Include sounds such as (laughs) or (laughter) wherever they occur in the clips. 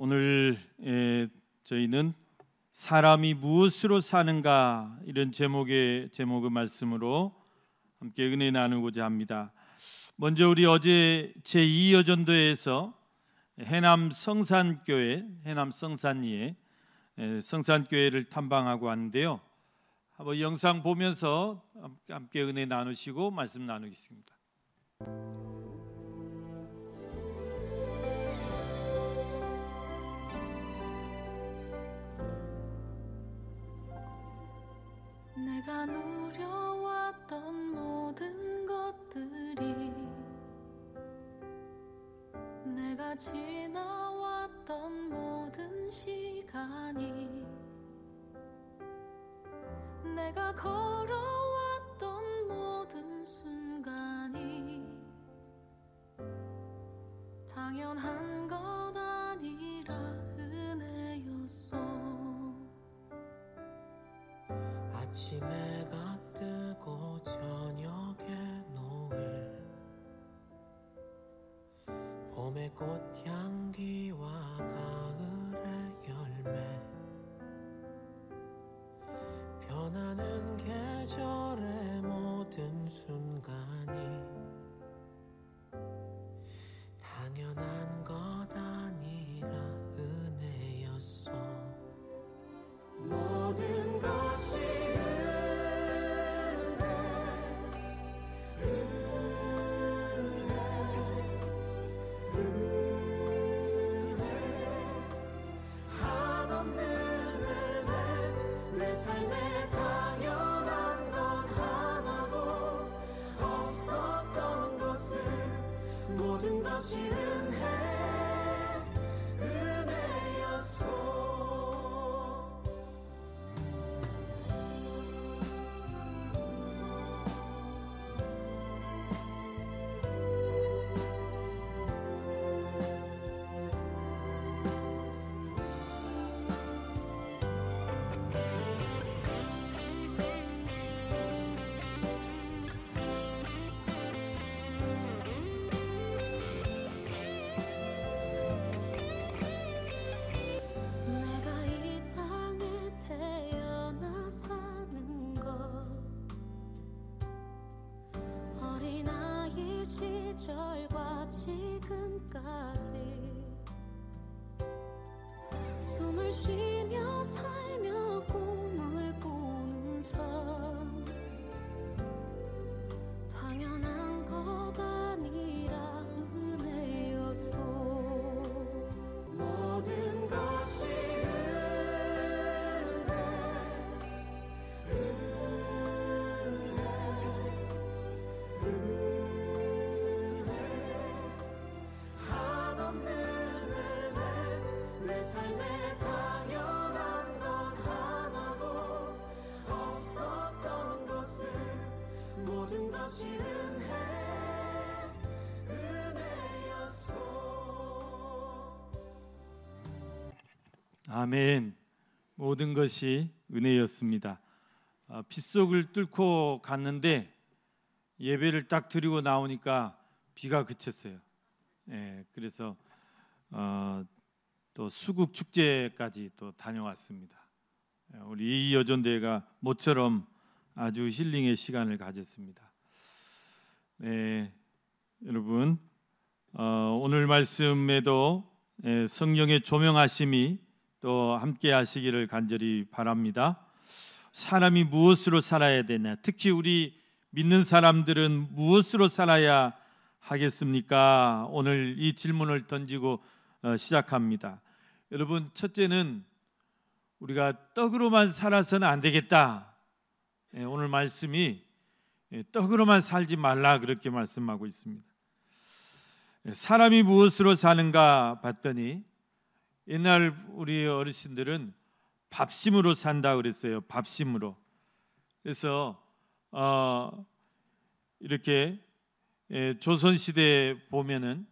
오늘 예, 저희는 사람이 무엇으로 사는가 이런 제목의 제목의 말씀으로 함께 은혜 나누고자 합니다. 먼저 우리 어제 제2 여전도에서 해남 성산교회 해남 성산리에 예, 성산교회를 탐방하고 왔는데요. 한번 영상 보면서 함께 은혜 나누시고 말씀 나누겠습니다. 내가 누려왔던 모든 것들이 내가 지나왔던 모든 시간이 내가 걸어왔던 모든 순간이 당연한 것 아침가 뜨고 저녁에 노을 봄의 꽃향기와 가을의 열매 변하는 계절 she 아멘. 모든 것이 은혜였습니다. 아, 빗속을 뚫고 갔는데 예배를 딱 드리고 나오니까 비가 그쳤어요. 예, 그래서 어, 또 수국 축제까지 또 다녀왔습니다. 예, 우리 이 여전대회가 모처럼 아주 힐링의 시간을 가졌습니다. 네, 여러분 어, 오늘 말씀에도 예, 성령의 조명하심이 또 함께 하시기를 간절히 바랍니다. 사람이 무엇으로 살아야 되냐? 특히 우리 믿는 사람들은 무엇으로 살아야 하겠습니까? 오늘 이 질문을 던지고 어, 시작합니다. 여러분, 첫째는 우리가 떡으로만 살아서는 안 되겠다. 예, 오늘 말씀이 예, 떡으로만 살지 말라 그렇게 말씀하고 있습니다. 예, 사람이 무엇으로 사는가 봤더니 옛날 우리 어르신들은 밥심으로 산다 그랬어요. 밥심으로. 그래서 어, 이렇게 예, 조선 시대에 보면은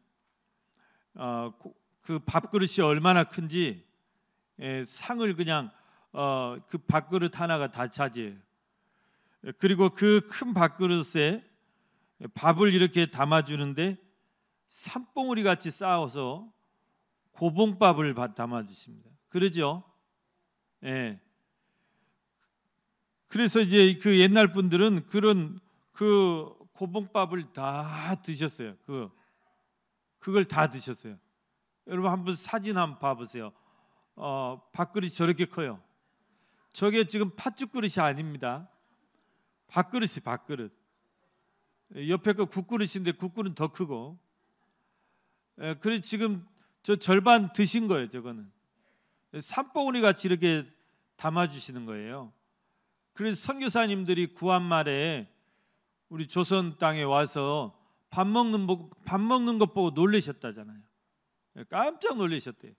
어, 그 밥그릇이 얼마나 큰지 에, 예, 상을 그냥 어, 그 밥그릇 하나가 다차지해 그리고 그 큰 밥그릇에 밥을 이렇게 담아주는데 산봉우리 같이 쌓아서 고봉밥을 담아 주십니다. 그러죠? 예. 그래서 이제 그 옛날 분들은 그런 그 고봉밥을 다 드셨어요. 그 그걸 다 드셨어요. 여러분 한번 사진 한번 봐보세요. 어, 밥그릇 이 저렇게 커요. 저게 지금 팥죽 그릇이 아닙니다. 밥그릇이 밥그릇. 옆에 그 국그릇인데 국그릇 은더 크고. 에, 예, 그래 지금 저 절반 드신 거예요, 저거는. 산봉우리 같이 이렇게 담아 주시는 거예요. 그래서 선교사님들이 구한 말에 우리 조선 땅에 와서 밥 먹는 밥 먹는 것 보고 놀라셨다잖아요. 깜짝 놀라셨대요.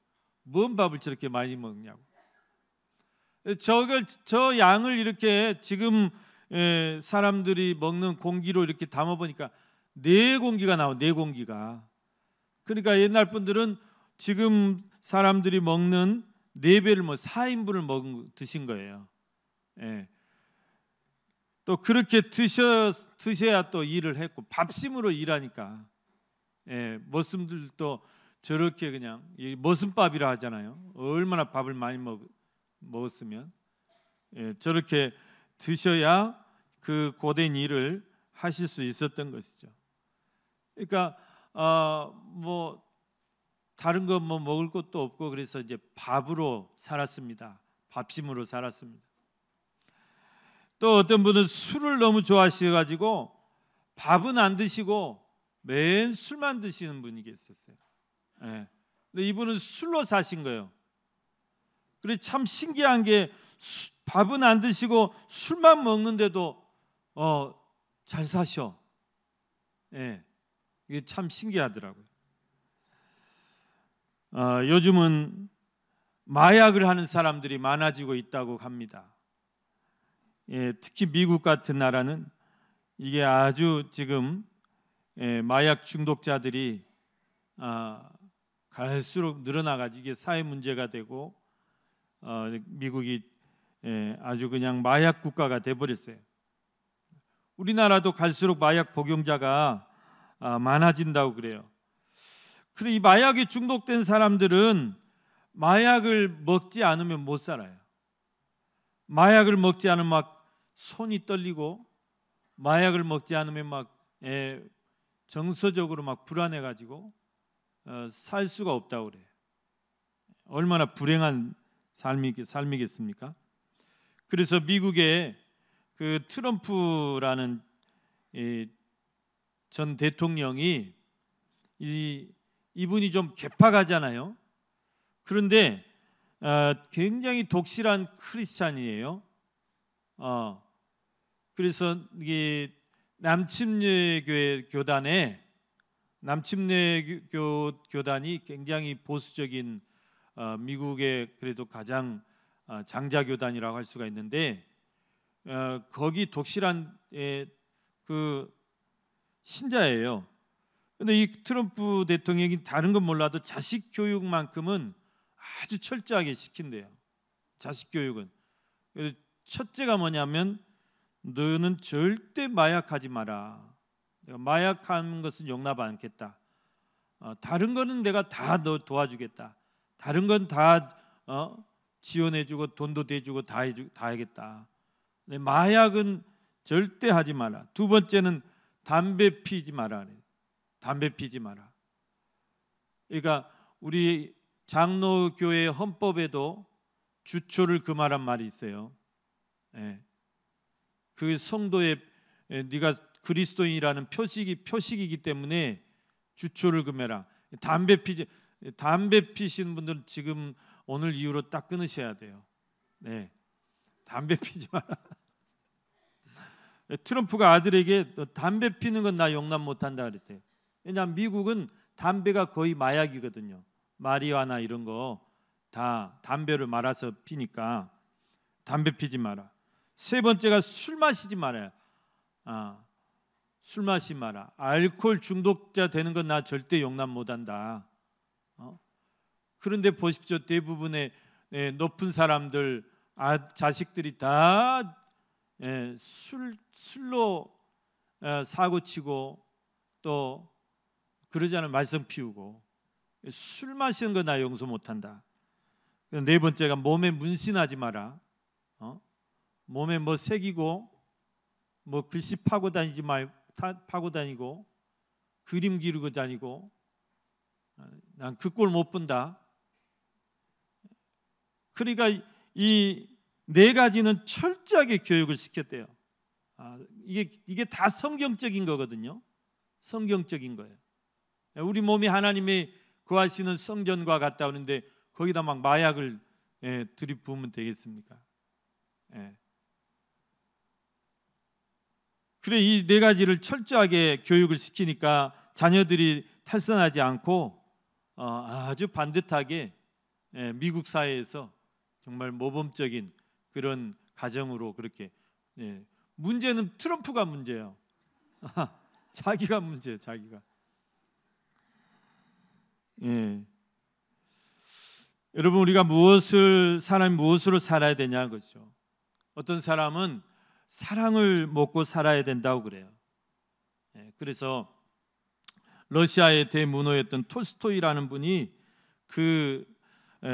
뭔 밥을 저렇게 많이 먹냐고. 저걸 저 양을 이렇게 지금 에, 사람들이 먹는 공기로 이렇게 담아 보니까 네 공기가 나와 네 공기가. 그러니까 옛날 분들은 지금 사람들이 먹는 네 배를 뭐 4인분을 먹은 드신 거예요. 예. 또 그렇게 드셔 드셔야 또 일을 했고 밥심으로 일하니까 예, 머슴들도 저렇게 그냥 머슴밥이라 하잖아요. 얼마나 밥을 많이 먹, 먹었으면 예, 저렇게 드셔야 그 고된 일을 하실 수 있었던 것이죠. 그러니까 어, 뭐 다른 거 뭐 먹을 것도 없고 그래서 이제 밥으로 살았습니다. 밥심으로 살았습니다. 또 어떤 분은 술을 너무 좋아하셔 가지고 밥은 안 드시고 맨 술만 드시는 분이 계셨어요. 예. 근데 이분은 술로 사신 거예요. 그래 참 신기한 게 수, 밥은 안 드시고 술만 먹는데도 어, 잘 사셔. 예. 이게 참 신기하더라고요. 어, 요즘은 마약을 하는 사람들이 많아지고 있다고 합니다. 예, 특히 미국 같은 나라는 이게 아주 지금 예, 마약 중독자들이 아, 갈수록 늘어나가지고 이게 사회 문제가 되고 어, 미국이 예, 아주 그냥 마약 국가가 돼버렸어요. 우리나라도 갈수록 마약 복용자가 아, 많아진다고 그래요. 그리고 이 마약에 중독된 사람들은 마약을 먹지 않으면 못 살아요. 마약을 먹지 않으면 막 손이 떨리고 마약을 먹지 않으면 막 에, 예, 정서적으로 막 불안해 가지고 어, 살 수가 없다고 그래 얼마나 불행한 삶이, 삶이겠습니까? 그래서 미국의 그 트럼프라는 에, 전 대통령이 이 이분이 좀 개파가잖아요. 그런데 어, 굉장히 독실한 크리스찬이에요. 어, 그래서 이게 남침례교회 교단에 남침례교 교단이 굉장히 보수적인 어, 미국의 그래도 가장 어, 장자 교단이라고 할 수가 있는데 어, 거기 독실한 에, 예, 그 신자예요. 근데 이 트럼프 대통령이 다른 건 몰라도 자식 교육만큼은 아주 철저하게 시킨대요. 자식 교육은. 첫째가 뭐냐면 너는 절대 마약하지 마라. 내가 마약한 것은 용납 안겠다 어, 다른 거는 내가 다 너 도와주겠다. 다른 건다 어, 지원해주고 돈도 대주고 다 해주 다 하겠다. 마약은 절대 하지 마라. 두 번째는 담배 피지 마라. 담배 피지 마라. 그러니까 우리 장로교회 헌법에도 주초를 금하란 그 말이 있어요. 예. 그 성도의 예, 네가 그리스도인이라는 표식이 표식이기 때문에 주초를 금해라. 담배 피지 담배 피시 분들 지금 오늘 이후로 딱 끊으셔야 돼요. 네. 담배 피지 마라. (laughs) 트럼프가 아들에게 담배 피는 건 나 용납 못 한다 그랬대요. 왜냐하면 미국은 담배가 거의 마약이거든요. 마리화나 이런 거 다 담배를 말아서 피니까 담배 피지 마라. 세 번째가 술 마시지 말아요. 아, 술 마시 지 마라. 알코올 중독자 되는 건 나 절대 용납 못한다. 어? 그런데 보십시오. 대부분의 예, 높은 사람들 아, 자식들이 다 예, 술, 술로 예, 사고치고 또 그러지 않으면 말썽 피우고 술 마시는 거 나 용서 못한다. 네 번째가 몸에 문신하지 마라. 어? 몸에 뭐 새기고 뭐 글씨 파고 다니지 말 파고 다니고 그림 기르고 다니고 어, 난그 꼴 못 본다. 그러니까 이 네 가지는 철저하게 교육을 시켰대요. 아, 이게 이게 다 성경적인 거거든요. 성경적인 거예요. 예, 우리 몸이 하나님이 거하시는 성전과 같다 하는데 거기다 막 마약을 예, 들이부으면 되겠습니까? 예. 그래 이 네 가지를 철저하게 교육을 시키니까 자녀들이 탈선하지 않고 어, 아주 반듯하게 예, 미국 사회에서 정말 모범적인 그런 가정으로 그렇게 예. 문제는 트럼프가 문제예요. (laughs) 자기가 문제예요, 자기가. 예. 여러분 우리가 무엇을 사람이 무엇으로 살아야 되냐 그죠? 어떤 사람은 사랑을 먹고 살아야 된다고 그래요. 예. 그래서 러시아의 대문호였던 톨스토이라는 분이 그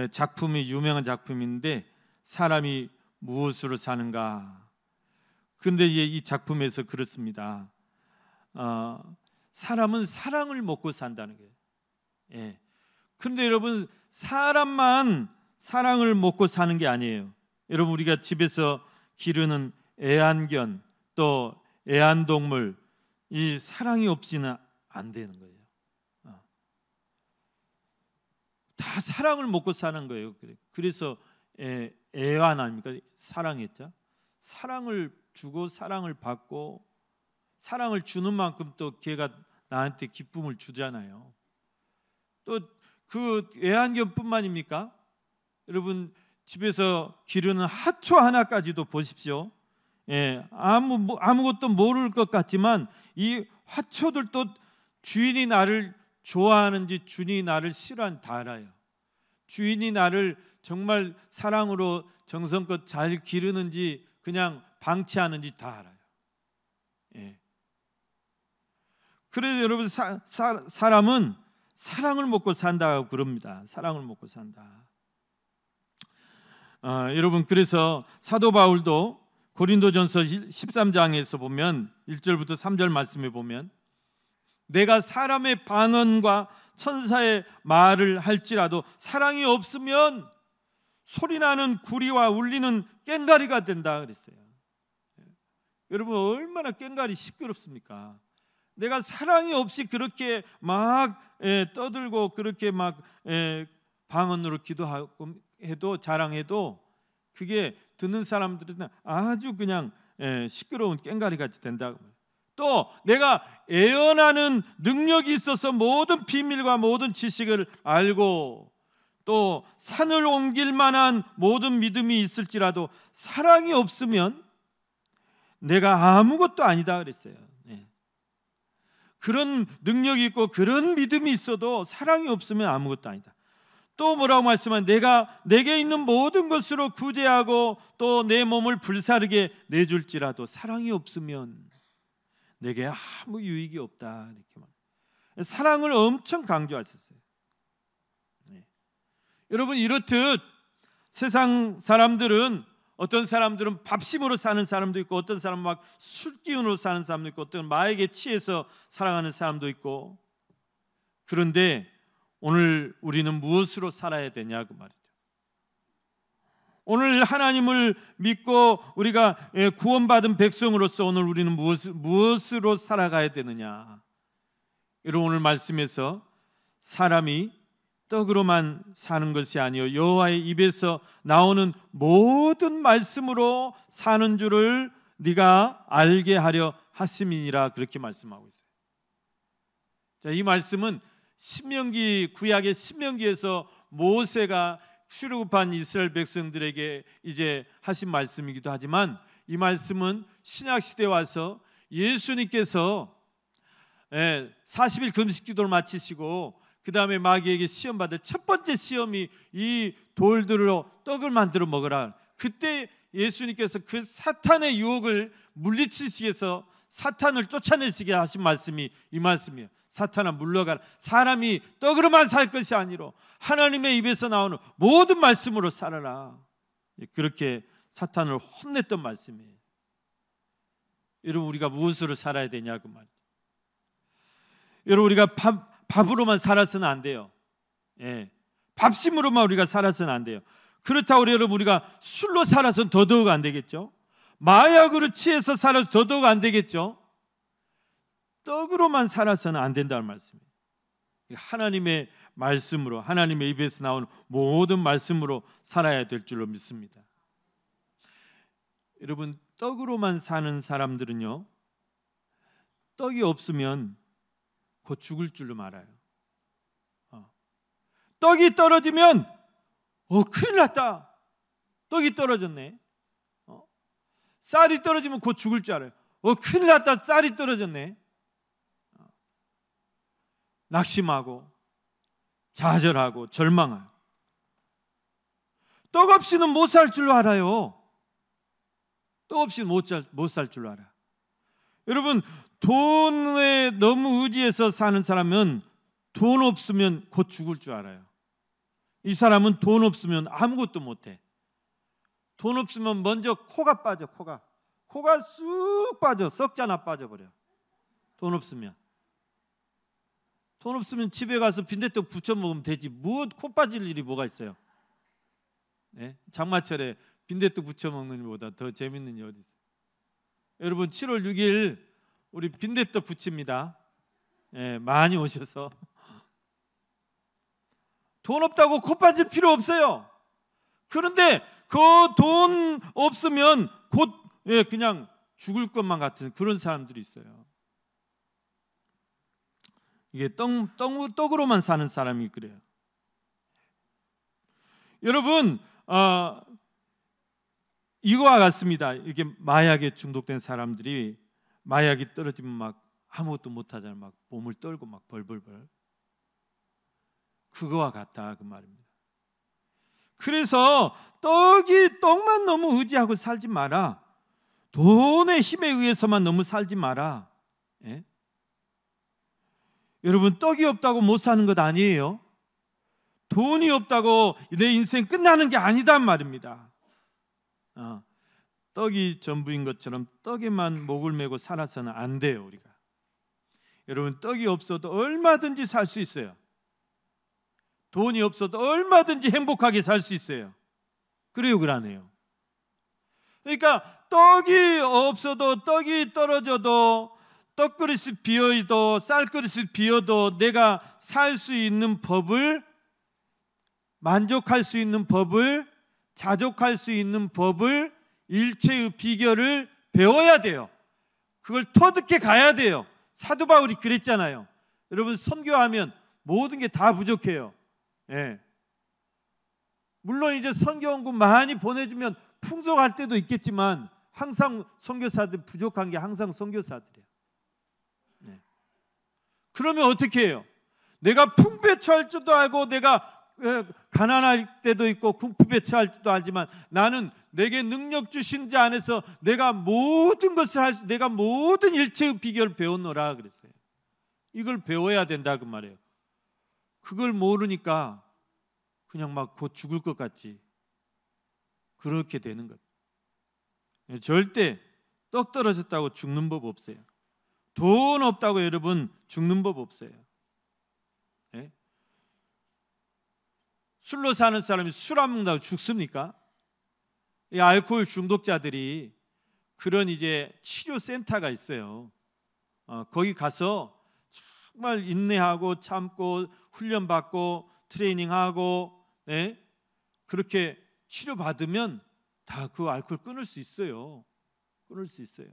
작품이 유명한 작품인데 사람이 무엇으로 사는가? 근데 이 작품에서 그렇습니다. 어, 사람은 사랑을 먹고 산다는 거예요. 예. 근데 여러분 사람만 사랑을 먹고 사는 게 아니에요. 여러분 우리가 집에서 기르는 애완견 또 애완동물 이 사랑이 없이는 안 되는 거예요. 어. 다 사랑을 먹고 사는 거예요. 그래서 애완 아닙니까? 사랑했죠. 사랑을 주고 사랑을 받고 사랑을 주는 만큼 또 걔가 나한테 기쁨을 주잖아요. 또그 애완견뿐만입니까? 여러분 집에서 기르는 하초 하나까지도 보십시오. 예, 아무 뭐, 아무것도 모를 것 같지만 이 화초들도 주인이 나를 좋아하는지 주인이 나를 싫어하다 알아요. 주인이 나를 정말 사랑으로 정성껏 잘 기르는지 그냥 방치하는지 다 알아요. 예. 그래서 여러분 사, 사, 사람은 사랑을 먹고 산다고 그럽니다. 사랑을 먹고 산다. 어, 여러분 그래서 사도 바울도 고린도전서 13장에서 보면 1절부터 3절 말씀에 보면 내가 사람의 방언과 천사의 말을 할지라도 사랑이 없으면 소리나는 구리와 울리는 깽가리가 된다 그랬어요. 예. 여러분 얼마나 깽가리 시끄럽습니까? 내가 사랑이 없이 그렇게 막 예, 떠들고 그렇게 막 예, 방언으로 기도하고 해도 자랑해도 그게 듣는 사람들은 아주 그냥 예, 시끄러운 깽가리 같이 된다. 또 내가 예언하는 능력이 있어서 모든 비밀과 모든 지식을 알고 또 산을 옮길 만한 모든 믿음이 있을지라도 사랑이 없으면 내가 아무것도 아니다 그랬어요. 그런 능력이 있고 그런 믿음이 있어도 사랑이 없으면 아무것도 아니다. 또 뭐라고 말씀한 내가 내게 있는 모든 것으로 구제하고 또 내 몸을 불사르게 내줄지라도 사랑이 없으면 내게 아무 유익이 없다 이렇게 말. 사랑을 엄청 강조하셨어요. 네. 여러분 이렇듯 세상 사람들은 어떤 사람들은 밥심으로 사는 사람도 있고 어떤 사람은 막 술기운으로 사는 사람도 있고 어떤 마에게 취해서 살아가는 사람도 있고 그런데 오늘 우리는 무엇으로 살아야 되냐 그 말이죠. 오늘 하나님을 믿고 우리가 예, 구원받은 백성으로서 오늘 우리는 무엇, 무엇으로 살아가야 되느냐. 이런 오늘 말씀에서 사람이 떡으로만 사는 것이 아니요 여호와의 입에서 나오는 모든 말씀으로 사는 줄을 네가 알게 하려 하심이니라 그렇게 말씀하고 있어요. 자, 이 말씀은 신명기 구약의 신명기에서 모세가 출애굽한 이스라엘 백성들에게 이제 하신 말씀이기도 하지만 이 말씀은 신약 시대 와서 예수님께서 40일 예, 금식 기도를 마치시고 그 다음에 마귀에게 시험 받을 첫 번째 시험이 이 돌들로 떡을 만들어 먹으라. 그때 예수님께서 그 사탄의 유혹을 물리치시기 위해서 사탄을 쫓아내시게 하신 말씀이 이 말씀이에요. 사탄아 물러가라. 사람이 떡으로만 살 것이 아니로 하나님의 입에서 나오는 모든 말씀으로 살아라. 예, 그렇게 사탄을 혼냈던 말씀이에요. 여러분 우리가 무엇으로 살아야 되냐고 말이에요 여러분 우리가 밥 밥으로만 살아서는 안 돼요. 예. 밥심으로만 우리가 살아서는 안 돼요. 그렇다고 여러분 우리가 술로 살아서 더더욱 안 되겠죠. 마약으로 취해서 살아서 더더욱 안 되겠죠. 떡으로만 살아서는 안 된다는 말씀이에요. 하나님의 말씀으로 하나님의 입에서 나온 모든 말씀으로 살아야 될 줄로 믿습니다. 여러분 떡으로만 사는 사람들은요. 떡이 없으면 곧 죽을 줄로 말아요 어. 떡이 떨어지면 어 큰일 났다. 떡이 떨어졌네. 어. 쌀이 떨어지면 곧 죽을 줄 알아요. 어 큰일 났다. 쌀이 떨어졌네. 어. 낙심하고 좌절하고 절망하요. 떡 없이는 못 살 줄로 알아요. 떡 없이는 못 살줄 알아. 여러분 돈에 너무 의지해서 사는 사람은 돈 없으면 곧 죽을 줄 알아요. 이 사람은 돈 없으면 아무것도 못해. 돈 없으면 먼저 코가 빠져, 코가. 코가 쑥 빠져, 썩잖아 빠져버려. 돈 없으면. 돈 없으면 집에 가서 빈대떡 부쳐 먹으면 되지. 무엇 코 빠질 일이 뭐가 있어요? 네? 장마철에 빈대떡 부쳐 먹는 일보다 더 재밌는 일 어디 있어요? 여러분 7월 6일 우리 빈대떡 붙입니다. 예, 많이 오셔서 돈 없다고 코 빠질 필요 없어요. 그런데 그 돈 없으면 곧 예, 그냥 죽을 것만 같은 그런 사람들이 있어요. 이게 떡, 떡, 떡으로만 사는 사람이 그래요. 여러분 어, 이거와 같습니다. 이게 마약에 중독된 사람들이 마약이 떨어지면 막 아무것도 못하잖아요. 막 몸을 떨고 막 벌벌벌. 그거와 같다 그 말입니다. 그래서 떡이 떡만 너무 의지하고 살지 마라. 돈의 힘에 의해서만 너무 살지 마라. 예? 여러분 떡이 없다고 못 사는 것 아니에요. 돈이 없다고 내 인생 끝나는 게 아니단 말입니다. 어. 떡이 전부인 것처럼 떡에만 목을 메고 살아서는 안 돼요, 우리가. 여러분, 떡이 없어도 얼마든지 살 수 있어요. 돈이 없어도 얼마든지 행복하게 살 수 있어요. 그래요, 그러네요. 그러니까 떡이 없어도 떡이 떨어져도 떡그릇이 비어도 쌀그릇이 비어도 내가 살 수 있는 법을 만족할 수 있는 법을 자족할 수 있는 법을 일체의 비결을 배워야 돼요. 그걸 터득해 가야 돼요. 사도 바울이 그랬잖아요. 여러분 선교하면 모든 게 다 부족해요. 예. 물론 이제 선교원군 많이 보내주면 풍성할 때도 있겠지만 항상 선교사들 부족한 게 항상 선교사들이에요. 네. 그러면 어떻게 해요? 내가 풍배처할 줄도 알고 내가 가난할 때도 있고 궁부배처할 줄도 알지만 나는 내게 능력 주신 자 안에서 내가 모든 것을 할, 수, 내가 모든 일체의 비결 배웠노라 그랬어요. 이걸 배워야 된다 그 말이에요. 그걸 모르니까 그냥 막 곧 죽을 것 같지. 그렇게 되는 것. 예, 절대 떡 떨어졌다고 죽는 법 없어요. 돈 없다고 여러분 죽는 법 없어요. 예? 술로 사는 사람이 술 안 먹는다고 죽습니까? 이 알코올 중독자들이 그런 이제 치료 센터가 있어요. 어, 거기 가서 정말 인내하고 참고 훈련 받고 트레이닝하고 네? 그렇게 치료 받으면 다 그 알코올 끊을 수 있어요. 끊을 수 있어요.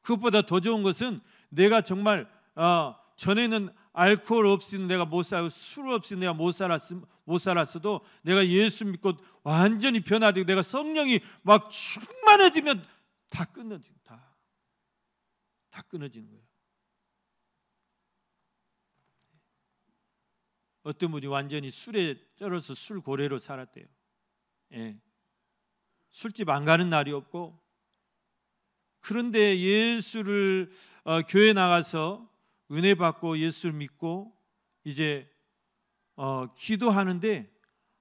그것보다 더 좋은 것은 내가 정말 어, 전에는 알코올 없이는 내가 못 살고 술 없이 내가 못 살았음 못 살았어도 내가 예수 믿고 완전히 변화되고 내가 성령이 막 충만해지면 다 끊어진 다. 다 끊어지는 거예요. 어떤 분이 완전히 술에 쩔어서 술 고래로 살았대요. 예. 술집 안 가는 날이 없고 그런데 예수를 어, 교회 나가서 은혜 받고 예수 를 믿고 이제 어, 기도하는데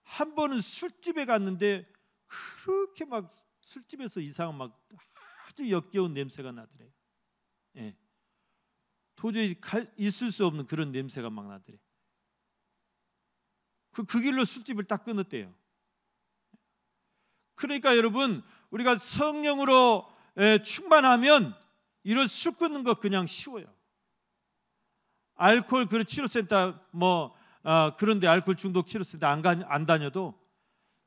한 번은 술집에 갔는데 그렇게 막 술집에서 이상한 막 아주 역겨운 냄새가 나더래. 예. 도저히 갈, 있을 수 없는 그런 냄새가 막 나더래. 그, 그 길로 술집을 딱 끊었대요. 그러니까 여러분 우리가 성령으로 예, 충만하면 이런 술 끊는 거 그냥 쉬워요. 알코올 그 치료센터 뭐 어, 그런데 알코올 중독 치료센터 안, 가, 안 다녀도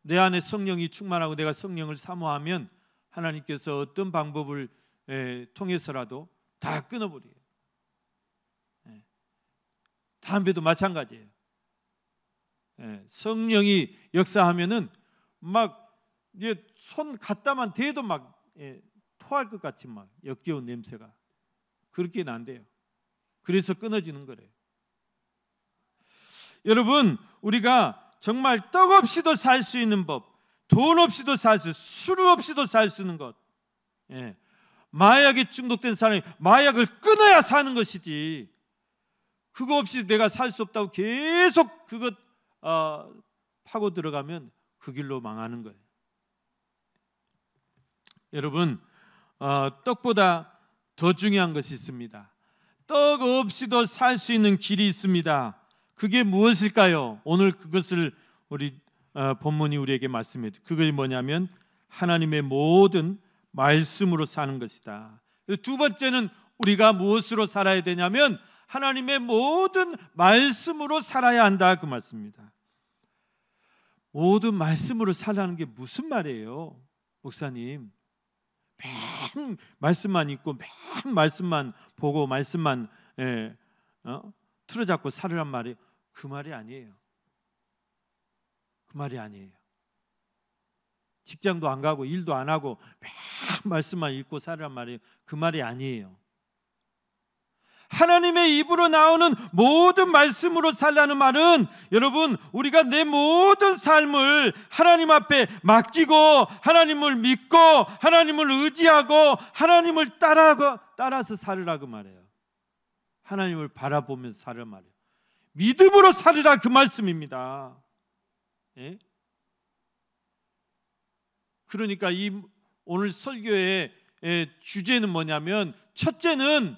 내 안에 성령이 충만하고 내가 성령을 사모하면 하나님께서 어떤 방법을 에, 예, 통해서라도 다 끊어버려요. 예. 담배도 마찬가지예요. 예. 성령이 역사하면은 막손 갖다만 대도 막 예, 토할 것 같이 막 역겨운 냄새가 그렇게는 안요 그래서 끊어지는 거래요. 여러분, 우리가 정말 떡 없이도 살 수 있는 법, 돈 없이도 살 수, 술 없이도 살 수 있는 것. 예. 마약에 중독된 사람이 마약을 끊어야 사는 것이지. 그거 없이 내가 살 수 없다고 계속 그것 어, 파고 들어가면 그 길로 망하는 거예요. 여러분, 어, 떡보다 더 중요한 것이 있습니다. 떡 없이도 살 수 있는 길이 있습니다. 그게 무엇일까요? 오늘 그것을 우리 어, 본문이 우리에게 말씀해 주. 그것 뭐냐면 하나님의 모든 말씀으로 사는 것이다. 두 번째는 우리가 무엇으로 살아야 되냐면 하나님의 모든 말씀으로 살아야 한다 그 말씀입니다. 모든 말씀으로 살라는 게 무슨 말이에요? 목사님, 맨 말씀만 있고맨 말씀만 보고 말씀만 예, 어? 틀어잡고 살으란 말이 그 말이 아니에요. 그 말이 아니에요. 직장도 안 가고 일도 안 하고 맨 말씀만 읽고 살으란 말이 그 말이 아니에요. 하나님의 입으로 나오는 모든 말씀으로 살라는 말은 여러분 우리가 내 모든 삶을 하나님 앞에 맡기고 하나님을 믿고 하나님을 의지하고 하나님을 따라고 따라서 살으라고 말해요. 하나님을 바라보면서 살으 말해요. 믿음으로 살으라 그 말씀입니다. 예? 그러니까 이 오늘 설교의 예, 주제는 뭐냐면 첫째는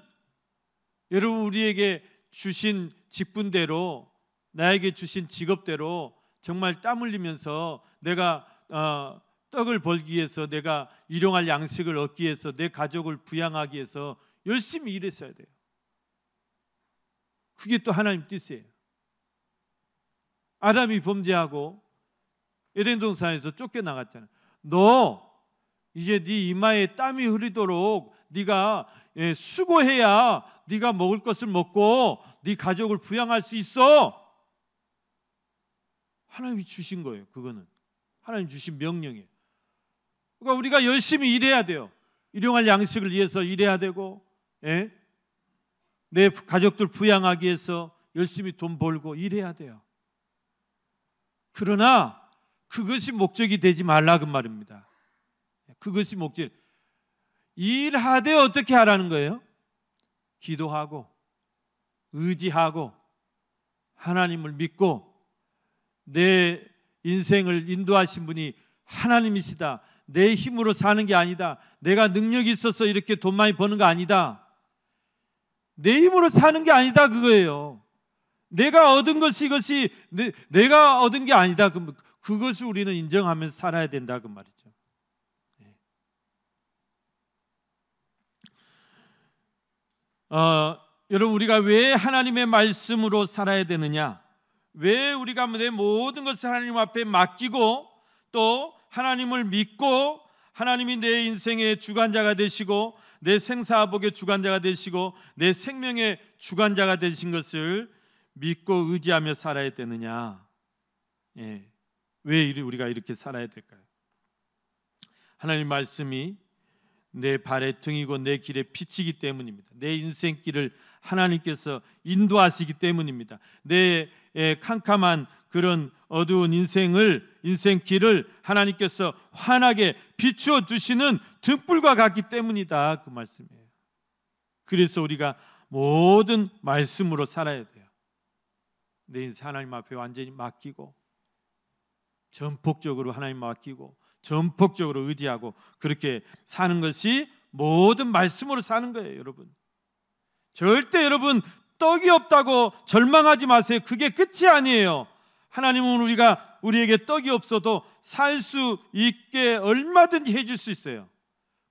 여러분 우리에게 주신 직분대로 나에게 주신 직업대로 정말 땀 흘리면서 내가 어, 떡을 벌기 위해서 내가 일용할 양식을 얻기 위해서 내 가족을 부양하기 위해서 열심히 일했어야 돼요. 그게 또 하나님 뜻이에요. 아람이 범죄하고 에덴 동산에서 쫓겨나갔잖아요. 너 이제 네 이마에 땀이 흐르도록 네가 예, 수고해야 네가 먹을 것을 먹고 네 가족을 부양할 수 있어. 하나님이 주신 거예요. 그거는 하나님 주신 명령이에요. 그러니까 우리가 열심히 일해야 돼요. 일용할 양식을 위해서 일해야 되고, 예? 내 가족들 부양하기 위해서 열심히 돈 벌고 일해야 돼요. 그러나 그것이 목적이 되지 말라 그 말입니다. 그것이 목질. 일하되 어떻게 하라는 거예요? 기도하고 의지하고 하나님을 믿고 내 인생을 인도하신 분이 하나님이시다. 내 힘으로 사는 게 아니다. 내가 능력이 있어서 이렇게 돈 많이 버는 거 아니다. 내 힘으로 사는 게 아니다 그거예요. 내가 얻은 것이 이것이 내, 내가 얻은 게 아니다. 그, 그것을 우리는 인정하면서 살아야 된다 그 말이죠. 어, 여러분 우리가 왜 하나님의 말씀으로 살아야 되느냐? 왜 우리가 내 모든 것을 하나님 앞에 맡기고 또 하나님을 믿고 하나님이 내 인생의 주관자가 되시고 내 생사복의 주관자가 되시고 내 생명의 주관자가 되신 것을 믿고 의지하며 살아야 되느냐? 예. 왜 우리가 이렇게 살아야 될까요? 하나님 말씀이 내 발의 등이고 내 길의 빛이기 때문입니다. 내 인생길을 하나님께서 인도하시기 때문입니다. 내 캄캄한 그런 어두운 인생을 인생길을 하나님께서 환하게 비추어 주시는 등불과 같기 때문이다 그 말씀이에요. 그래서 우리가 모든 말씀으로 살아야 돼요. 내 인생 하나님 앞에 완전히 맡기고 전폭적으로 하나님 맡기고 전폭적으로 의지하고 그렇게 사는 것이 모든 말씀으로 사는 거예요, 여러분. 절대 여러분 떡이 없다고 절망하지 마세요. 그게 끝이 아니에요. 하나님은 우리가 우리에게 떡이 없어도 살 수 있게 얼마든지 해줄 수 있어요.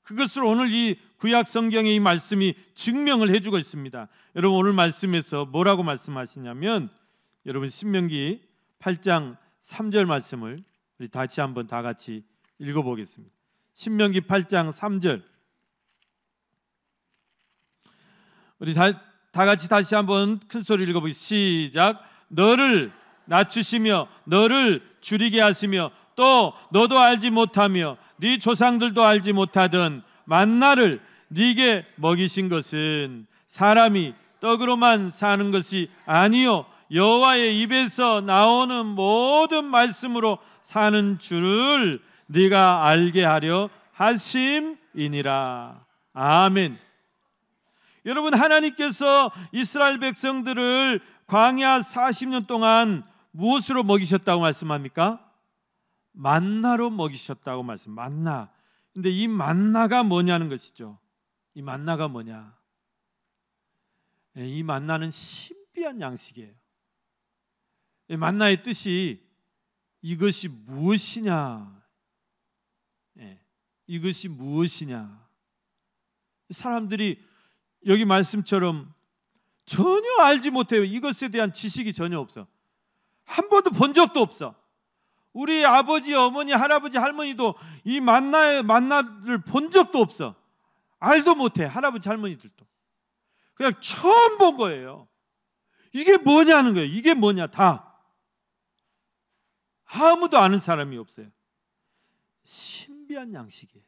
그것을 오늘 이 구약 성경의 이 말씀이 증명을 해주고 있습니다. 여러분 오늘 말씀에서 뭐라고 말씀하시냐면 여러분 신명기 8장 3절 말씀을 우리 다시 한번 다 같이 읽어보겠습니다. 신명기 8장 3절 우리 다, 다 같이 다시 한번 큰 소리 읽어보기 시작 너를 낮추시며 너를 줄이게 하시며 또 너도 알지 못하며 네 조상들도 알지 못하던 만나를 네게 먹이신 것은 사람이 떡으로만 사는 것이 아니요 여호와의 입에서 나오는 모든 말씀으로 사는 줄을 네가 알게 하려 하심이니라. 아멘. 여러분 하나님께서 이스라엘 백성들을 광야 40년 동안 무엇으로 먹이셨다고 말씀합니까? 만나로 먹이셨다고 말씀. 만나. 근데 이 만나가 뭐냐는 것이죠. 이 만나가 뭐냐? 예, 이 만나는 신비한 양식이에요. 만나의 뜻이 이것이 무엇이냐 예. 이것이 무엇이냐? 사람들이 여기 말씀처럼 전혀 알지 못해요. 이것에 대한 지식이 전혀 없어. 한 번도 본 적도 없어. 우리 아버지, 어머니, 할아버지, 할머니도 이 만나의 만나를 본 적도 없어. 알도 못해. 할아버지, 할머니들도. 그냥 처음 본 거예요. 이게 뭐냐는 거예요. 이게 뭐냐 다. 아무도 아는 사람이 없어요. 심 신비한 양식이에요.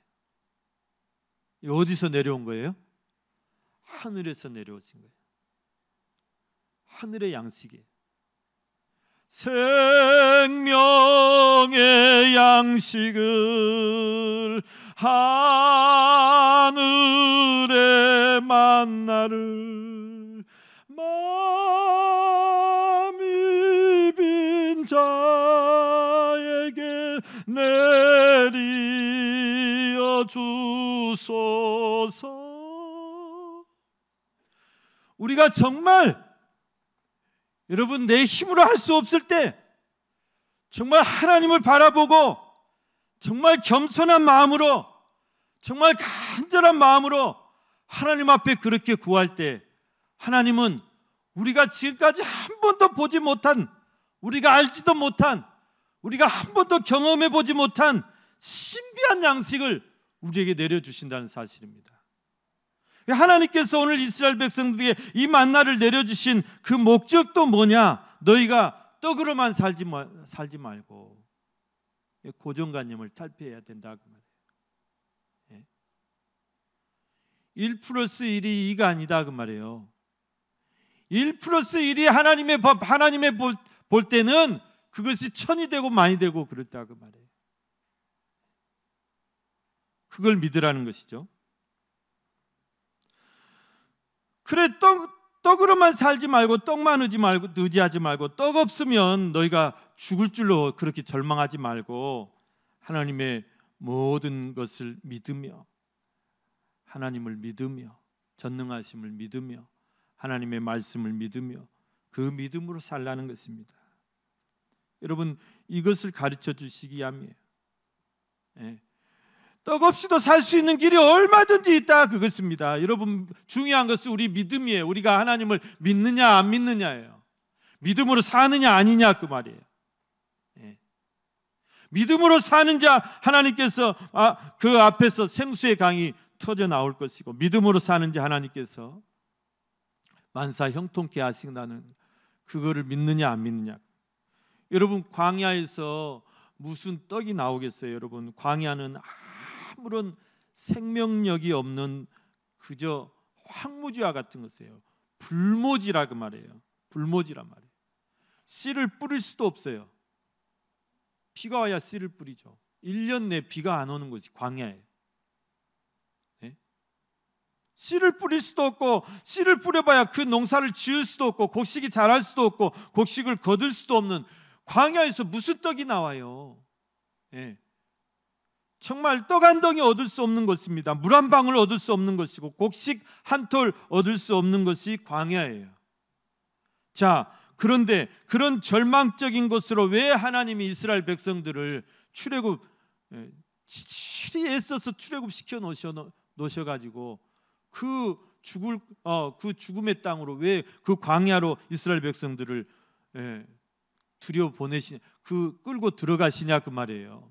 어디서 내려온 거예요? 하늘에서 내려오신 거예요. 하늘의 양식이에요. 생명의 양식을 하늘의 만나를 주소서. 우리가 정말 여러분 내 힘으로 할 수 없을 때 정말 하나님을 바라보고 정말 겸손한 마음으로 정말 간절한 마음으로 하나님 앞에 그렇게 구할 때 하나님은 우리가 지금까지 한 번도 보지 못한 우리가 알지도 못한 우리가 한 번도 경험해 보지 못한 신비한 양식을 우리에게 내려주신다는 사실입니다. 하나님께서 오늘 이스라엘 백성들에게 이 만나를 내려주신 그 목적도 뭐냐? 너희가 떡으로만 살지, 마, 살지 말고 고정관념을 탈피해야 된다. 1 그 예? 플러스 1이 2가 아니다. 그 말이에요. 1 플러스 1이 하나님의 법, 하나님의 볼, 볼 때는 그것이 천이 되고 많이 되고 그렇다. 그 말이에요. 그걸 믿으라는 것이죠. 그래 떡 떡으로만 살지 말고 떡만 의지 말고 의지하지 말고 떡 없으면 너희가 죽을 줄로 그렇게 절망하지 말고 하나님의 모든 것을 믿으며 하나님을 믿으며 전능하심을 믿으며 하나님의 말씀을 믿으며 그 믿음으로 살라는 것입니다. 여러분 이것을 가르쳐 주시기 함이에요. 예. 떡 없이도 살 수 있는 길이 얼마든지 있다 그것입니다. 여러분 중요한 것은 우리 믿음이에요. 우리가 하나님을 믿느냐 안 믿느냐예요. 믿음으로 사느냐 아니냐 그 말이에요. 예. 믿음으로 사는 자 하나님께서 아, 그 앞에서 생수의 강이 터져 나올 것이고 믿음으로 사는 자 하나님께서 만사 형통케 하신다는 그거를 믿느냐 안 믿느냐. 여러분 광야에서 무슨 떡이 나오겠어요, 여러분? 광야는 아무런 생명력이 없는 그저 황무지와 같은 것이에요. 불모지라 그말이요 불모지란 말이에요. 씨를 뿌릴 수도 없어요. 비가 와야 씨를 뿌리죠. 1년 내 비가 안 오는 거지 광야에. 네? 씨를 뿌릴 수도 없고 씨를 뿌려봐야 그 농사를 지을 수도 없고 곡식이 자랄 수도 없고 곡식을 거둘 수도 없는 광야에서 무슨 떡이 나와요. 네. 정말 떡 한 덩이 얻을 수 없는 것입니다. 물 한 방울 얻을 수 없는 것이고 곡식 한 톨 얻을 수 없는 것이 광야예요. 자, 그런데 그런 절망적인 것으로 왜 하나님이 이스라엘 백성들을 출애굽 예, 시리 애써서 출애굽 시켜 놓으셔 가지고 그 죽을 어, 그 죽음의 땅으로 왜 그 광야로 이스라엘 백성들을 예, 들여 보내시 그 끌고 들어가시냐 그 말이에요.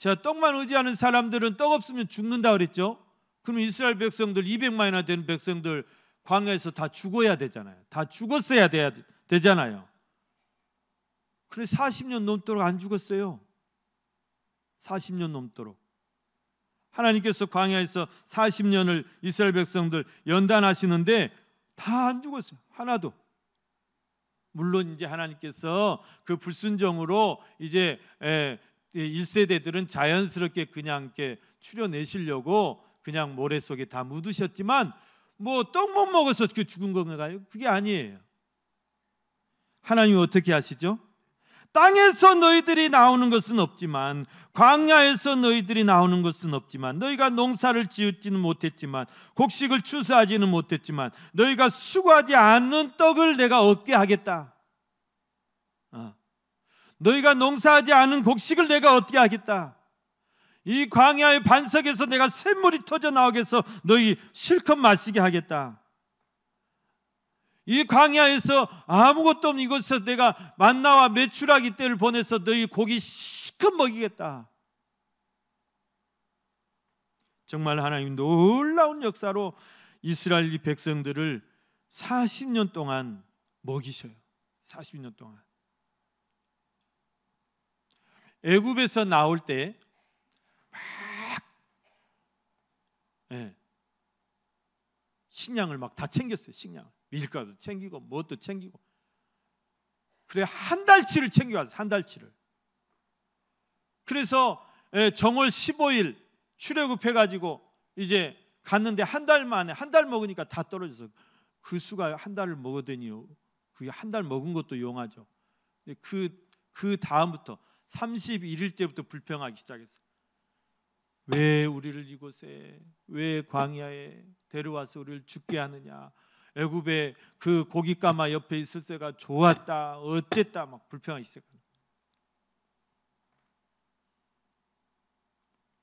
자, 떡만 의지하는 사람들은 떡 없으면 죽는다 그랬죠. 그럼 이스라엘 백성들 200만이나 되는 백성들 광야에서 다 죽어야 되잖아요. 다 죽었어야 돼야 되잖아요. 그래 40년 넘도록 안 죽었어요. 40년 넘도록. 하나님께서 광야에서 40년을 이스라엘 백성들 연단하시는데 다 안 죽었어요. 하나도. 물론 이제 하나님께서 그불순정으로 이제 에, 1세대들은 예, 자연스럽게 그냥 이렇게 추려내시려고 그냥 모래 속에 다 묻으셨지만 뭐 떡 못 먹어서 그 죽은 건가요? 그게 아니에요. 하나님 어떻게 하시죠? 땅에서 너희들이 나오는 것은 없지만 광야에서 너희들이 나오는 것은 없지만 너희가 농사를 지었지는 못했지만 곡식을 추수하지는 못했지만 너희가 수고하지 않는 떡을 내가 얻게 하겠다. 어. 너희가 농사하지 않은 곡식을 내가 어떻게 하겠다. 이 광야의 반석에서 내가 샘물이 터져 나오겠어 너희 실컷 마시게 하겠다. 이 광야에서 아무것도 없는 이곳에서 내가 만나와 메추라기 때를 보내서 너희 고기 실컷 먹이겠다. 정말 하나님 놀라운 역사로 이스라엘 백성들을 40년 동안 먹이셔요. 40년 동안. 애굽에서 나올 때막 예, 식량을 막 다 챙겼어요. 식량 밀가루 챙기고 무엇도 챙기고 그래 한 달치를 챙겨왔어 한 달치를. 그래서 예, 정월 15일 출애굽해 가지고 이제 갔는데 한 달 만에 한 달 먹으니까 다 떨어져서 그 수가 한 달을 먹었더니그한 달 먹은 것도 용하죠. 그그 그 다음부터 31일 때부터 불평하기 시작했어. 왜 우리를 이곳에 왜 광야에 데려와서 우리를 죽게 하느냐? 애굽의 그 고깃가마 옆에 있을 때가 좋았다. 어쨌다 막 불평하기 시작한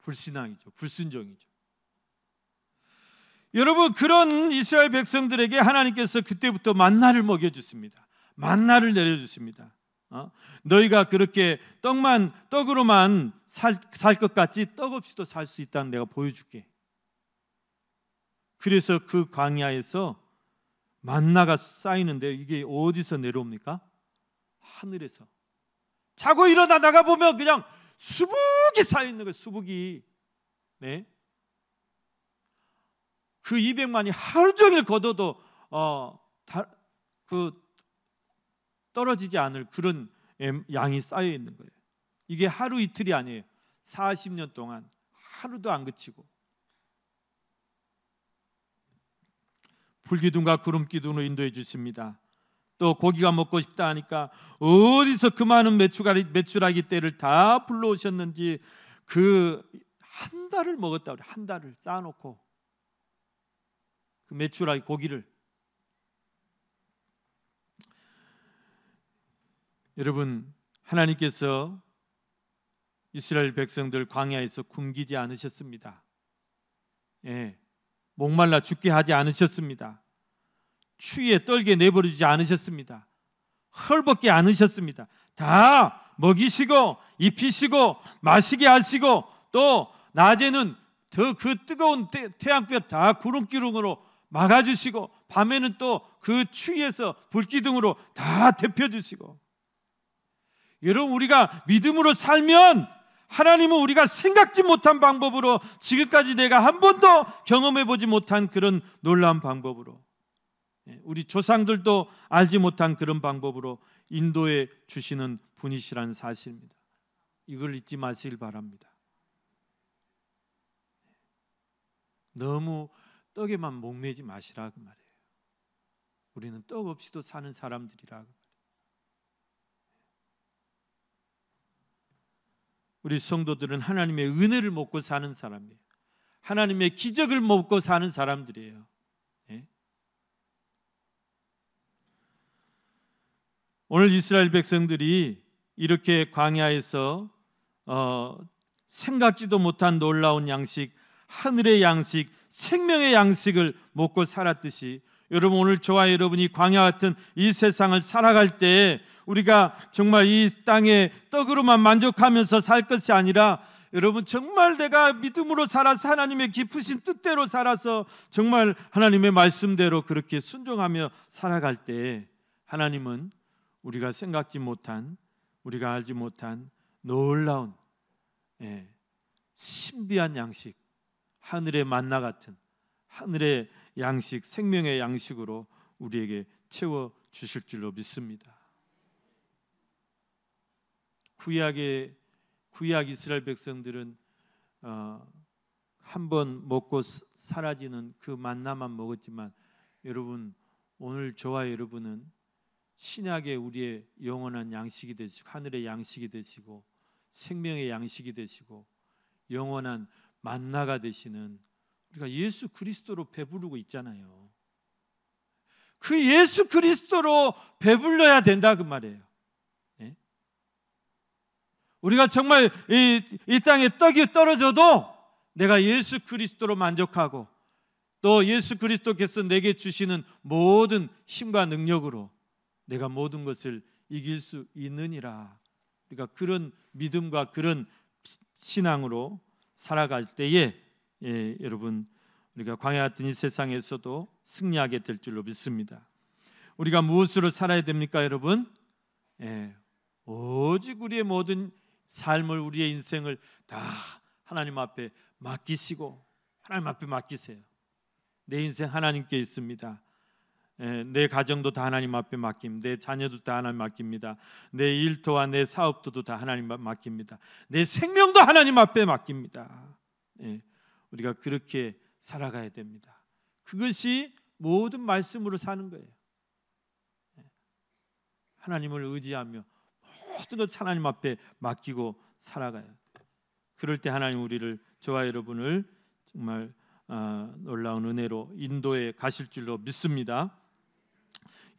불신앙이죠. 불순종이죠. 여러분 그런 이스라엘 백성들에게 하나님께서 그때부터 만나를 먹여 주십니다. 만나를 내려 주십니다. 어? 너희가 그렇게 떡만 떡으로만 살 것 같지 떡 없이도 살 수 있다는 내가 보여줄게. 그래서 그 광야에서 만나가 쌓이는데 이게 어디서 내려옵니까? 하늘에서. 자고 일어나 나가 보면 그냥 수북이 쌓여 있는 거예요. 수북이. 네. 그 200만이 하루 종일 걷어도 어, 다, 그 떨어지지 않을 그런 양이 쌓여 있는 거예요. 이게 하루 이틀이 아니에요. 40년 동안 하루도 안 그치고 불기둥과 구름 기둥으로 인도해 주십니다. 또 고기가 먹고 싶다 하니까 어디서 그 많은 매출하리 메추라기 때를다 불러오셨는지 그 한 달을 먹었다 고한 달을 쌓아놓고 그매출하기 고기를 여러분 하나님께서 이스라엘 백성들 광야에서 굶기지 않으셨습니다. 예, 목말라 죽게 하지 않으셨습니다. 추위에 떨게 내버려주지 않으셨습니다. 헐벗게 않으셨습니다. 다 먹이시고 입히시고 마시게 하시고 또 낮에는 더 그 뜨거운 태양볕 다 구름기둥으로 막아주시고 밤에는 또 그 추위에서 불기둥으로 다 덮여주시고 여러분 우리가 믿음으로 살면 하나님은 우리가 생각지 못한 방법으로 지금까지 내가 한 번도 경험해 보지 못한 그런 놀라운 방법으로 예, 우리 조상들도 알지 못한 그런 방법으로 인도해 주시는 분이시라는 사실입니다. 이걸 잊지 마시길 바랍니다. 예, 너무 떡에만 목매지 마시라 그 말이에요. 우리는 떡 없이도 사는 사람들이라 고 그 우리 성도들은 하나님의 은혜를 먹고 사는 사람이에요. 하나님의 기적을 먹고 사는 사람들이에요. 예? 오늘 이스라엘 백성들이 이렇게 광야에서 어, 생각지도 못한 놀라운 양식, 하늘의 양식, 생명의 양식을 먹고 살았듯이 여러분 오늘 저와 여러분이 광야 같은 이 세상을 살아갈 때 우리가 정말 이 땅의 떡으로만 만족하면서 살 것이 아니라 여러분 정말 내가 믿음으로 살아서 하나님의 깊으신 뜻대로 살아서 정말 하나님의 말씀대로 그렇게 순종하며 살아갈 때 하나님은 우리가 생각지 못한 우리가 알지 못한 놀라운 예, 신비한 양식 하늘의 만나 같은 하늘의 양식, 생명의 양식으로 우리에게 채워 주실 줄로 믿습니다. 구약의 구약 이스라엘 백성들은 어, 한번 먹고 사라지는 그 만나만 먹었지만 여러분 오늘 저와 여러분은 신약의 우리의 영원한 양식이 되시고 하늘의 양식이 되시고 생명의 양식이 되시고 영원한 만나가 되시는 우리가 그러니까 예수 그리스도로 배부르고 있잖아요. 그 예수 그리스도로 배불러야 된다 그 말이에요. 예? 우리가 정말 이, 이 땅에 떡이 떨어져도 내가 예수 그리스도로 만족하고 또 예수 그리스도께서 내게 주시는 모든 힘과 능력으로 내가 모든 것을 이길 수 있느니라. 우리가 그런 믿음과 그런 신앙으로 살아갈 때에 예, 여러분 우리가 광야 같은 이 세상에서도 승리하게 될 줄로 믿습니다. 우리가 무엇으로 살아야 됩니까, 여러분? 예, 오직 우리의 모든 삶을 우리의 인생을 다 하나님 앞에 맡기시고 하나님 앞에 맡기세요. 내 인생 하나님께 있습니다. 예, 내 가정도 다 하나님 앞에 맡김, 내 자녀도 다 하나님 맡깁니다. 내 일터와 내 사업도 다 하나님 맡깁니다. 내 생명도 하나님 앞에 맡깁니다. 예. 우리가 그렇게 살아가야 됩니다. 그것이 모든 말씀으로 사는 거예요. 예. 하나님을 의지하며 모든 것 하나님 앞에 맡기고 살아가야 돼요. 그럴 때 하나님 우리를 저와 여러분을 정말 어, 놀라운 은혜로 인도에 가실 줄로 믿습니다.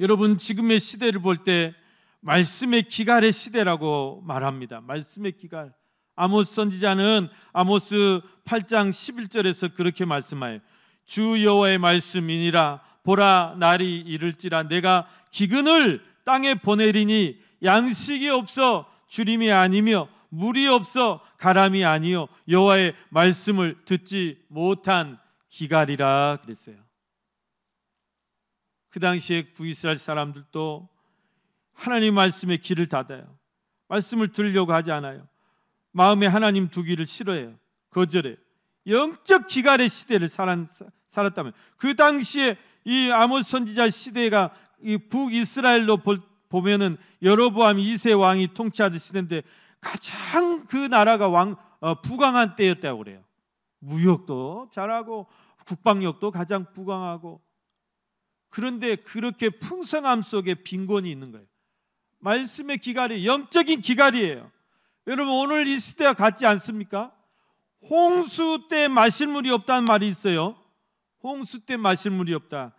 여러분 지금의 시대를 볼 때 말씀의 기갈의 시대라고 말합니다. 말씀의 기갈. 아모스 선지자는 아모스 8장 11절에서 그렇게 말씀하여 주 여호와의 말씀이니라 보라 날이 이를지라 내가 기근을 땅에 보내리니 양식이 없어 주림이 아니며 물이 없어 가람이 아니요 여호와의 말씀을 듣지 못한 기갈이라 그랬어요. 그 당시에 부이스라엘 사람들도 하나님 말씀에 귀를 닫아요. 말씀을 들려고 하지 않아요. 마음에 하나님 두기를 싫어해요. 거절해요. 영적 기갈의 시대를 살았다면 그 당시에 이 아모스 선지자 시대가 북이스라엘로 보면은 여로보암 2세 왕이 통치하던 시대인데 가장 그 나라가 왕 어, 부강한 때였다고 그래요. 무역도 잘하고 국방력도 가장 부강하고 그런데 그렇게 풍성함 속에 빈곤이 있는 거예요. 말씀의 기갈이 영적인 기갈이에요. 여러분 오늘 이 시대와 같지 않습니까? 홍수 때 마실 물이 없다는 말이 있어요. 홍수 때 마실 물이 없다.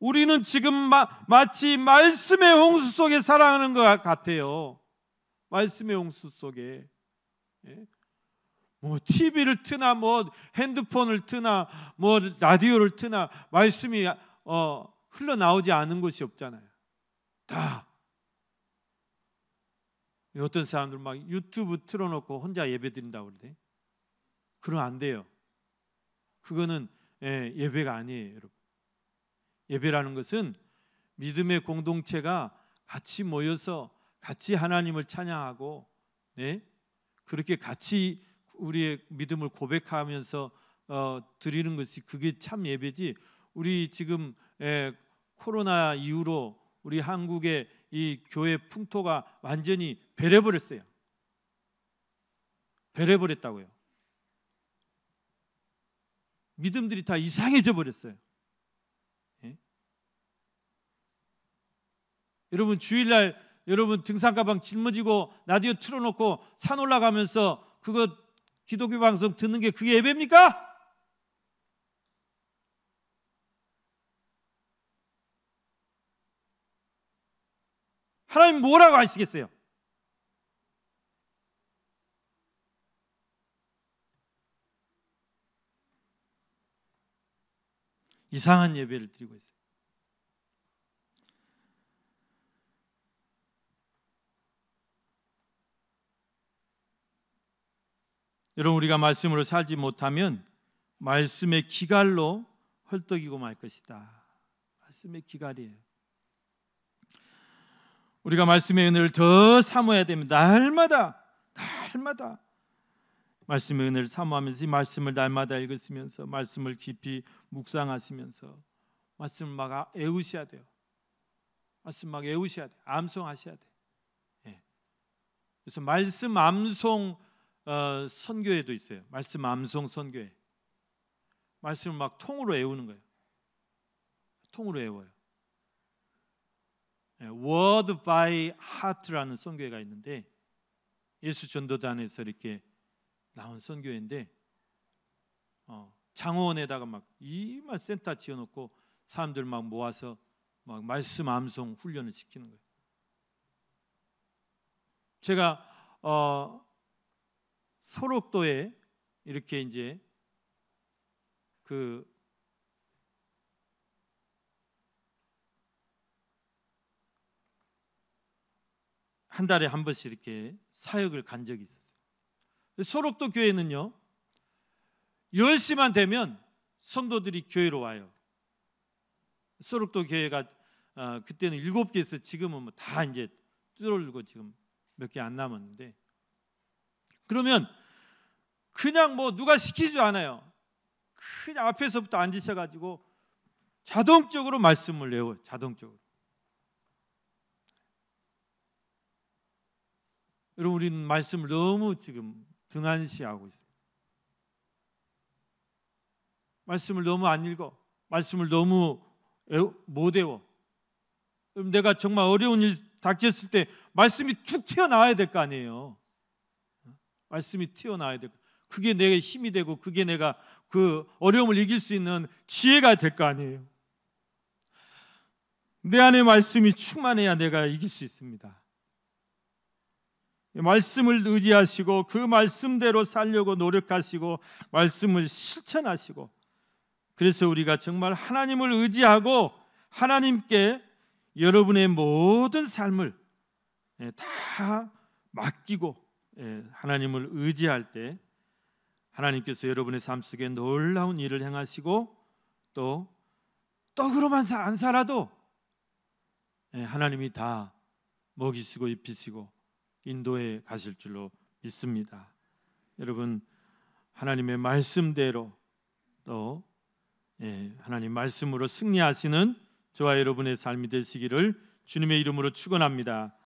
우리는 지금 마, 마치 말씀의 홍수 속에 살아가는 것 같아요. 말씀의 홍수 속에. 예? 뭐 TV를 트나 뭐 핸드폰을 트나 뭐 라디오를 트나 말씀이 어, 흘러나오지 않은 것이 없잖아요. 다 어떤 사람들 막 유튜브 틀어놓고 혼자 예배 드린다고 그러대. 그럼 안 돼요. 그거는 예, 배가 아니에요, 여러분. 예배라는 것은 믿음의 공동체가 같이 모여서 같이 하나님을 찬양하고 예? 그렇게 같이 우리의 믿음을 고백하면서 어, 드리는 것이 그게 참 예배지. 우리 지금 예, 코로나 이후로 우리 한국의 이 교회 풍토가 완전히 배려버렸어요. 배려버렸다고요. 믿음들이 다 이상해져 버렸어요. 예? 여러분 주일날 여러분 등산 가방 짊어지고 라디오 틀어놓고 산 올라가면서 그거 기독교 방송 듣는 게 그게 예배입니까? 하나님 뭐라고 하시겠어요? 이상한 예배를 드리고 있어요. 여러분 우리가 말씀으로 살지 못하면 말씀의 기갈로 헐떡이고 말 것이다. 말씀의 기갈이에요. 우리가 말씀의 은혜를 더사모야 됩니다. 날마다 날마다 말씀의 은혜를 사모하면서 이 말씀을 날마다 읽으시면서 말씀을 깊이 묵상하시면서 말씀 막 아, 애우셔야 돼요. 말씀 막 애우셔야 돼. 암송하셔야 돼. 예. 그래서 말씀 암송 어, 선교회도 있어요. 말씀 암송 선교회. 말씀을 막 통으로 애우는 거예요. 통으로 애워요. 예, Word by Heart라는 선교회가 있는데 예수 전도단에서 이렇게 나온 선교인데 어, 장호원에다가 막 이말 센터 지어놓고 사람들 막 모아서 막 말씀 암송 훈련을 시키는 거예요. 제가 어, 소록도에 이렇게 이제 그 한 달에 한 번씩 이렇게 사역을 간 적이 있어요. 소록도 교회는요. 10시만 되면 성도들이 교회로 와요. 소록도 교회가 어, 그때는 7개에서 지금은 뭐 다 이제 줄어들고 지금 몇 개 안 남았는데 그러면 그냥 뭐 누가 시키지 않아요. 그냥 앞에서부터 앉으셔 가지고 자동적으로 말씀을 내요 자동적으로. 여러분 우리는 말씀을 너무 지금 등한시하고 있습니다. 말씀을 너무 안 읽어. 말씀을 너무 애워, 못 외워. 그럼 내가 정말 어려운 일 닥쳤을 때 말씀이 툭 튀어나와야 될 거 아니에요. 말씀이 튀어나와야 될 거. 그게 내 힘이 되고 그게 내가 그 어려움을 이길 수 있는 지혜가 될 거 아니에요. 내 안에 말씀이 충만해야 내가 이길 수 있습니다. 말씀을 의지하시고 그 말씀대로 살려고 노력하시고 말씀을 실천하시고 그래서 우리가 정말 하나님을 의지하고 하나님께 여러분의 모든 삶을 예, 다 맡기고 예, 하나님을 의지할 때 하나님께서 여러분의 삶 속에 놀라운 일을 행하시고 또 떡으로만 안 살아도 예, 하나님이 다 먹이시고 입히시고 인도에 가실 줄로 믿습니다. 여러분 하나님의 말씀대로 또 예, 하나님 말씀으로 승리하시는 저와 여러분의 삶이 되시기를 주님의 이름으로 축원합니다.